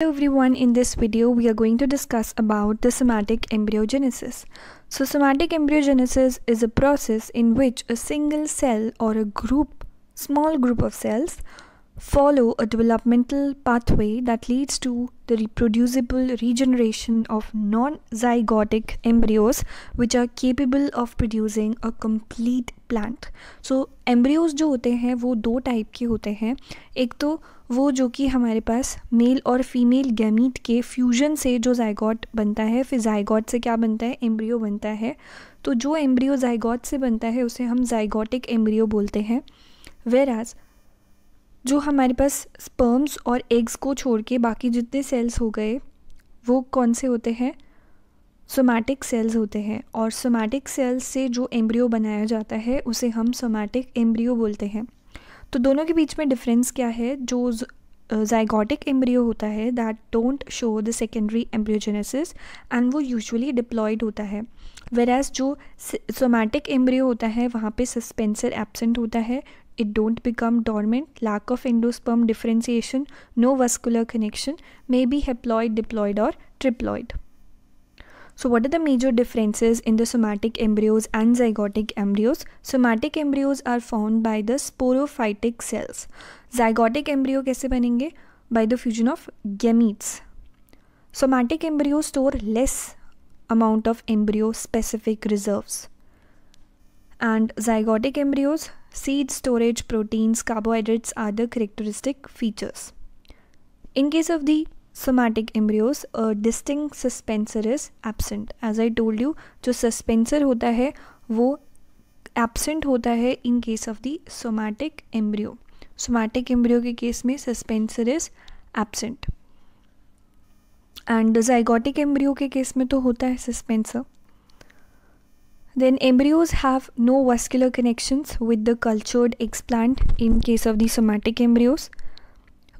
Hello everyone, in this video we are going to discuss about the somatic embryogenesis. So somatic embryogenesis is a process in which a single cell or a group, small group of cells follow a developmental pathway that leads to the reproducible regeneration of non-zygotic embryos which are capable of producing a complete plant. So embryos जो होते हैं वो दो type के होते हैं एक तो वो जो कि हमारे पास male और female gamete के fusion से जो zygote बनता है फिर zygote से क्या बनता है embryo बनता है तो जो embryo zygote से बनता है उसे हम zygotic embryo बोलते हैं whereas जो हमारे पास स्पर्म्स और एग्स को छोड़ के बाकी जितने सेल्स हो गए वो कौन से होते हैं सोमैटिक सेल्स होते हैं और सोमैटिक सेल्स से जो एम्ब्रियो बनाया जाता है उसे हम सोमैटिक एम्ब्रियो बोलते हैं तो दोनों के बीच में डिफरेंस क्या है जो जाइगोटिक एम्ब्रियो होता है that don't show the secondary embryogenesis and वो यूजुअली डिप्लॉयड होता है वेराज जो सोमैटिक एम्ब्रियो होता है वहाँ पे सस्पेंसर एबसेंट होता है it don't become dormant, lack of endosperm differentiation, no vascular connection, may be haploid, diploid or triploid. So what are the major differences in the somatic embryos and zygotic embryos? Somatic embryos are formed by the sporophytic cells. Zygotic embryo kaise banenge? By the fusion of gametes. Somatic embryos store less amount of embryo specific reserves and zygotic embryos seed storage, proteins, carbohydrates are the characteristic features. In case of the somatic embryos, a distinct suspensor is absent. As I told you, जो suspensor होता है वो absent होता है in case of the somatic embryo. Somatic embryo के case में suspensor is absent. And zygotic embryo के case में तो होता है suspensor Then embryos have no vascular connections with the cultured explant in case of the somatic embryos.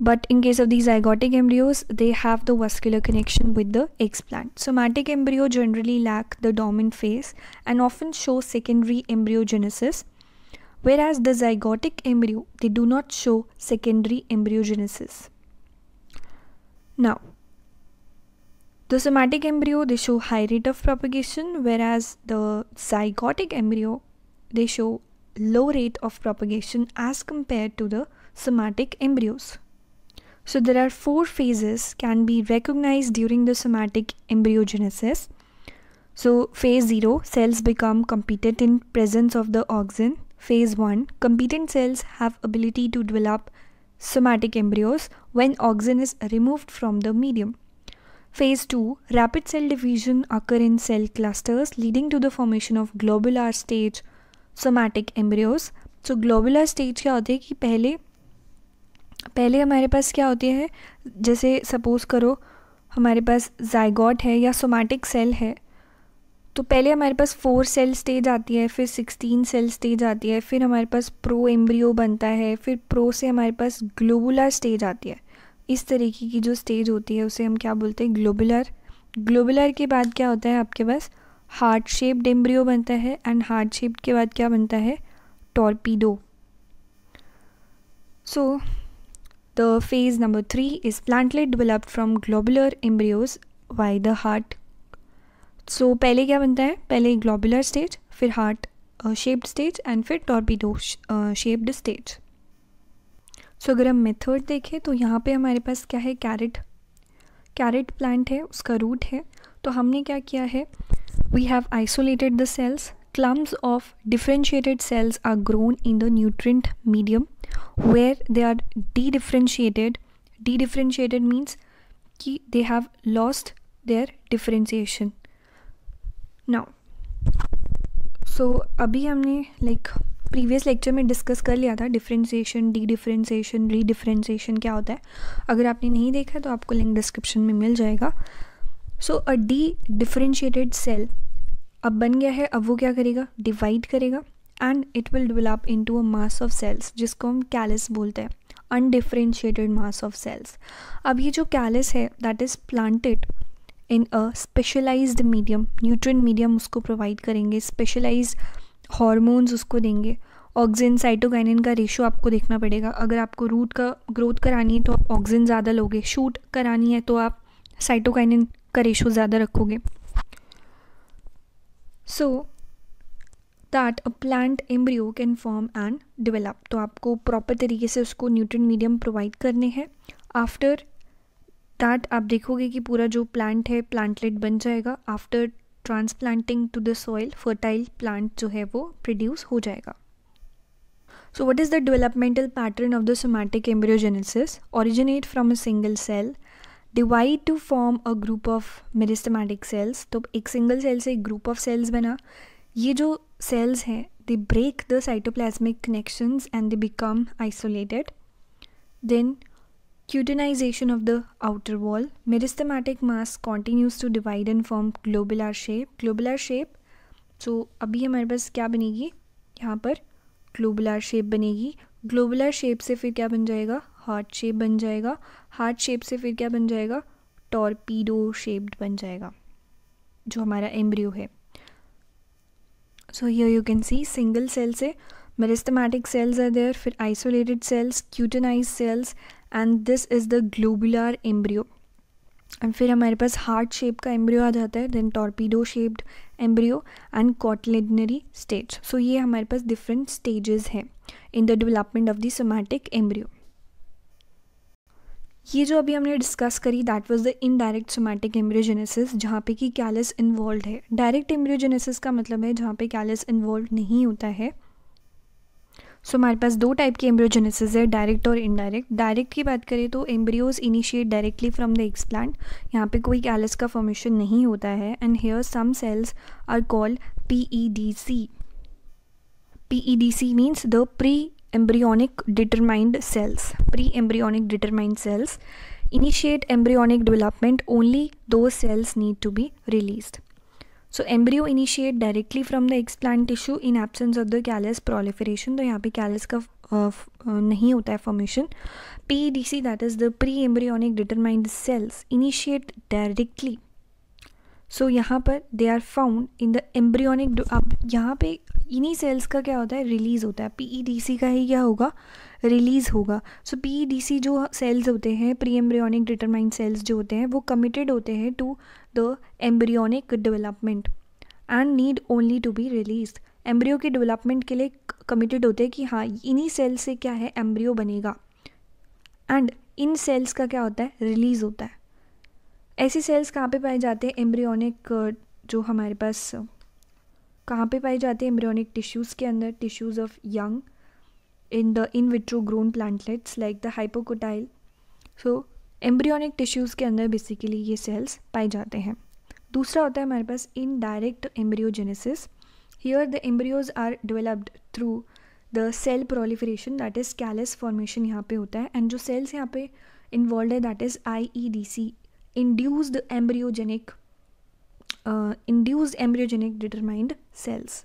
But in case of the zygotic embryos, they have the vascular connection with the explant. Somatic embryo generally lack the dormant phase and often show secondary embryogenesis. Whereas the zygotic embryo, they do not show secondary embryogenesis. Now, the somatic embryo, they show high rate of propagation, whereas the zygotic embryo, they show low rate of propagation as compared to the somatic embryos. So there are four phases can be recognized during the somatic embryogenesis. So phase 0, cells become competent in presence of the auxin. Phase 1, competent cells have ability to develop somatic embryos when auxin is removed from the medium. Phase 2 Rapid cell division occur in cell clusters leading to the formation of globular stage somatic embryos. So globular stage क्या होती है कि पहले पहले हमारे पास क्या होती है जैसे सपोज करो हमारे पास जाइगॉट है या सोमैटिक सेल है तो पहले हमारे पास फोर सेल स्टेज आती है फिर सिक्सटीन सेल स्टेज आती है फिर हमारे पास प्रो एम्ब्रियो बनता है फिर प्रो से हमारे पास ग्लोबुलर स्टेज आती है इस तरीके की जो स्टेज होती है उसे हम क्या बोलते हैं ग्लोबुलर ग्लोबुलर के बाद क्या होता है आपके पास हार्ट शेप्ड एम्ब्रियो बनता है एंड हार्ट शेप्ड के बाद क्या बनता है torpedo so the phase number three is plantlet developed from globular embryos via the heart so पहले क्या बनता है पहले ग्लोबुलर स्टेज फिर हार्ट शेप्ड स्टेज एंड फिर टॉर्पीडो शेप्ड स्टेज सो अगर हम मेथड देखें तो यहाँ पे हमारे पास क्या है कैरेट कैरेट प्लांट है उसका रूट है तो हमने क्या किया है we have isolated the cells clumps of differentiated cells are grown in the nutrient medium where they are dedifferentiated dedifferentiated means कि they have lost their differentiation now so अभी हमने like like, previous lecture में discuss कर लिया था differentiation dedifferentiation redifferentiation क्या होता है अगर आपने नहीं देखा है तो आपको लिंक डिस्क्रिप्शन में मिल जाएगा so a dedifferentiated cell अब बन गया है अब वो क्या करेगा डिवाइड करेगा and it will develop into a mass of cells जिसको हम कैलिस बोलते हैं अनडिफरेंशिएटेड मास ऑफ सेल्स अब ये जो कैलिस है that is planted in a specialised medium nutrient medium उसको प्रोवाइड करेंगे स्पेशलाइज्ड हॉर्मोन्स उसको देंगे ऑक्सीजन साइटोकाइनिन का रेशो आपको देखना पड़ेगा अगर आपको रूट का ग्रोथ करानी है तो आप ऑक्सीजन ज़्यादा लोगे शूट करानी है तो आप साइटोकाइनिन का रेशो ज़्यादा रखोगे so that a plant embryo can form and develop तो आपको प्रॉपर तरीके से उसको न्यूट्रन मीडियम प्रोवाइड करने हैं आफ्टर दैट आप देखोगे कि पूरा जो प्लांट है प्लांटलेट बन जाएगा after transplanting to the soil fertile plant जो है वो प्रोड्यूस हो जाएगा so what is the developmental pattern of the somatic embryogenesis originate from a single cell divide to form a group of meristematic cells तो एक single cell से एक group of sales बना ये जो सेल्स हैं they break the cytoplasmic connections and they become isolated then Cutanization of the outer wall. Meristematic mass continues to divide and form globular shape. Globular shape so अभी हमारे पास क्या बनेगी यहाँ पर ग्लोबुलर शेप बनेगी ग्लोबुलर शेप से फिर क्या बन जाएगा हार्ट शेप बन जाएगा हार्ट शेप से फिर क्या बन जाएगा टॉर्पीडो शेप्ड बन जाएगा जो हमारा एम्ब्रियो है so here you can see single cell से मेरिस्टमैटिक सेल्स आर देयर फिर isolated cells cutinized cells and this is the globular embryo and फिर हमारे पास हार्ट शेप का एम्ब्रियो आ जाता है then torpedo shaped embryo and cotyledonary stage so ये हमारे पास डिफरेंट स्टेजेस हैं in the development of the somatic embryo ये जो अभी हमने डिस्कस करी that was the indirect somatic embryogenesis जहाँ पे कि कैलिस इन्वॉल्व है डायरेक्ट एम्ब्रियोजेनेसिस का मतलब है जहाँ पे कैलिस इन्वॉल्व नहीं होता है सो so, हमारे पास दो टाइप की एम्ब्रियोजेनेसिस है डायरेक्ट और इनडायरेक्ट डायरेक्ट की बात करें तो embryos initiate directly from the plant यहाँ पे कोई कैलस का फॉर्मेशन नहीं होता है and here some cells are called P E D C P E D C means the pre embryonic determined cells pre embryonic determined cells initiate embryonic development only दो cells need to be released so embryo initiate directly from the explant tissue in absence of the callus proliferation तो यहाँ पे callus का uh, uh, नहीं होता है formation P D C that is the pre embryonic determined cells initiate directly so यहाँ पर they are found in the embryonic अब यहाँ पे इन्हीं सेल्स का क्या होता है रिलीज़ होता है पी ई डी सी का ही क्या होगा रिलीज़ होगा सो पी e जो सेल्स होते हैं प्री एम्ब्रियनिक डिटरमाइंड सेल्स जो होते हैं वो कमिटेड होते हैं to the embryonic development and need only to be release embryo के डेवलपमेंट के लिए कमिटेड होते हैं कि हाँ इन्हीं सेल से क्या है एम्ब्रियो बनेगा एंड इन सेल्स का क्या होता है रिलीज़ होता है ऐसी सेल्स कहाँ पे पाए जाते हैं एम्ब्रियनिक जो हमारे पास कहाँ पे पाए जाते हैं एम्ब्रियनिक टिश्यूज़ के अंदर tissues of young in the in vitro grown plantlets like the hypocotyle so embryonic tissues के अंदर बेसिकली ये सेल्स पाए जाते हैं दूसरा होता है हमारे पास indirect embryogenesis here the embryos are developed through the cell proliferation that is callus formation यहाँ पे होता है एंड जो सेल्स यहाँ पे इन्वॉल्व है that is I E D C induced embryogenic induced embryogenic determined cells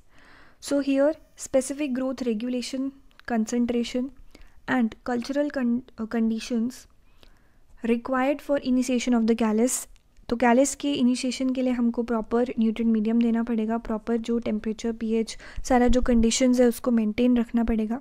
so here specific growth regulation concentration and cultural con- uh, conditions required for initiation of the callus तो callus के initiation के लिए हमको proper nutrient medium देना पड़ेगा proper जो temperature pH सारा जो कंडीशंस है उसको मेंटेन रखना पड़ेगा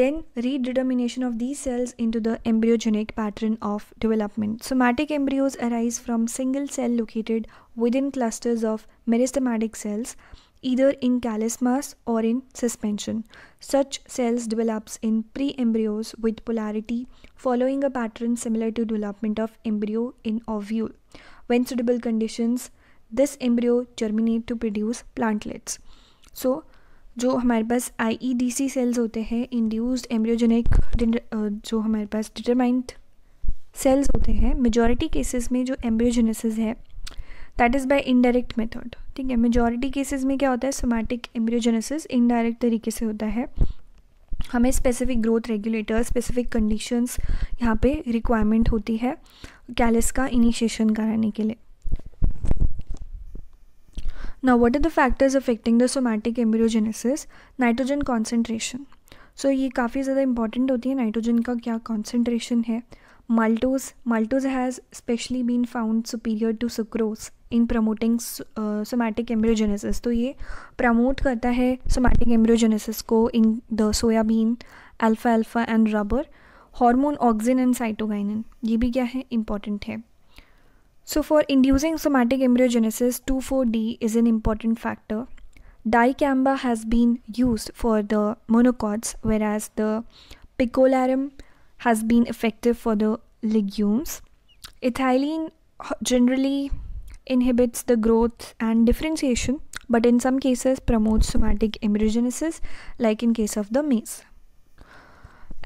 then redetermination of the cells into the embryogenic pattern of development somatic embryos arise from single cell located within clusters of meristematic cells either in callus mass or in suspension. Such cells develops in pre-embryos with polarity following a pattern similar to development of embryo in ovule. When suitable conditions, this embryo germinate to produce plantlets. So, जो हमारे पास iEDC cells होते हैं induced embryogenic जो हमारे पास determined cells होते हैं majority cases में जो embryogenesis है that is by indirect method. ठीक है मेजॉरिटी केसेस में क्या होता है सोमैटिक एम्ब्रियोजेनेसिस इनडायरेक्ट तरीके से होता है हमें specific growth regulator specific conditions यहाँ पे रिक्वायरमेंट होती है कैलिस का इनिशिएशन कराने के लिए now what are the factors affecting the somatic embryogenesis nitrogen concentration so ये काफ़ी ज़्यादा इंपॉर्टेंट होती है नाइट्रोजन का क्या कॉन्सेंट्रेशन है maltose Maltose has specially been found superior to sucrose in promoting somatic embryogenesis तो ये प्रमोट करता है सोमैटिक एम्ब्रियोजेनेसिस को इन द सोयाबीन अल्फ़ा अल्फ़ा and rubber hormone auxin and cytokinin ये भी क्या है इम्पॉर्टेंट है सो for inducing somatic embryogenesis two four D is an important factor dicamba has been use for the the whereas the picloram has been effective for the legumes. Ethylene uh, generally inhibits the growth and differentiation but in some cases promotes somatic embryogenesis like in case of the maize.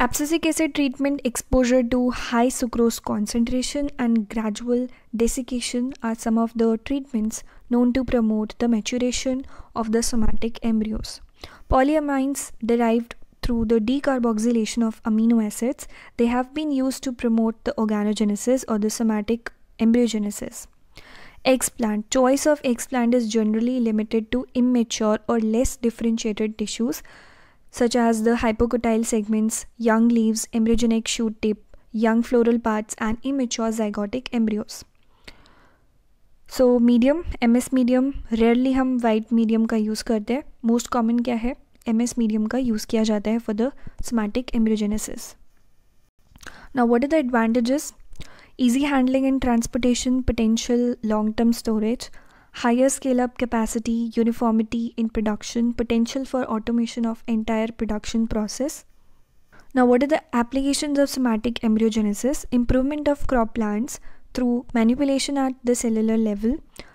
Abscisic acid treatment exposure to high sucrose concentration and gradual desiccation are some of the treatments known to promote the maturation of the somatic embryos. Polyamines derived through the decarboxylation of amino acids, they have been used to promote the organogenesis or the somatic embryogenesis. Explant. Choice of explant is generally limited to immature or less differentiated tissues such as the hypocotyl segments, young leaves, embryogenic shoot tip, young floral parts and immature zygotic embryos. So, medium MS medium rarely. Rarely white medium medium का use करते हैं M S medium का use किया जाता है for the somatic embryogenesis now what are the advantages easy handling and transportation potential long term storage higher scale up capacity uniformity in production potential for automation of entire production process now what are the application of somatic embryogenesis improvement of crop plants through manipulation at the cellular level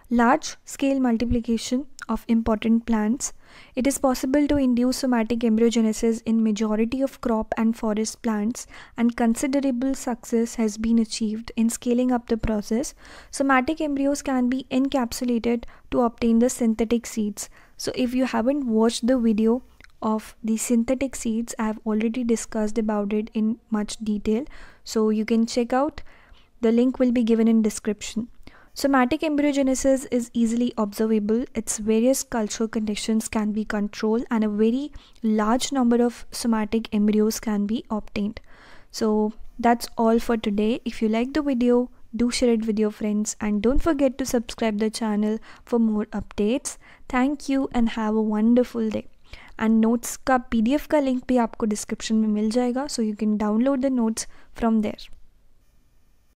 large scale multiplication of important plants. It is possible to induce somatic embryogenesis in majority of crop and forest plants and considerable success has been achieved in scaling up the process. Somatic embryos can be encapsulated to obtain the synthetic seeds. So if you haven't watched the video of the synthetic seeds, I have already discussed about it in much detail. So you can check out. The link will be given in description. Somatic embryogenesis is easily observable. Its various cultural conditions can be controlled and a very large number of somatic embryos can be obtained. So that's all for today. If you like the video, do share it with your friends and don't forget to subscribe the channel for more updates. Thank you and have a wonderful day. And notes' PDF PDF का link भी आपको description में मिल जाएगा So you can download the notes from there.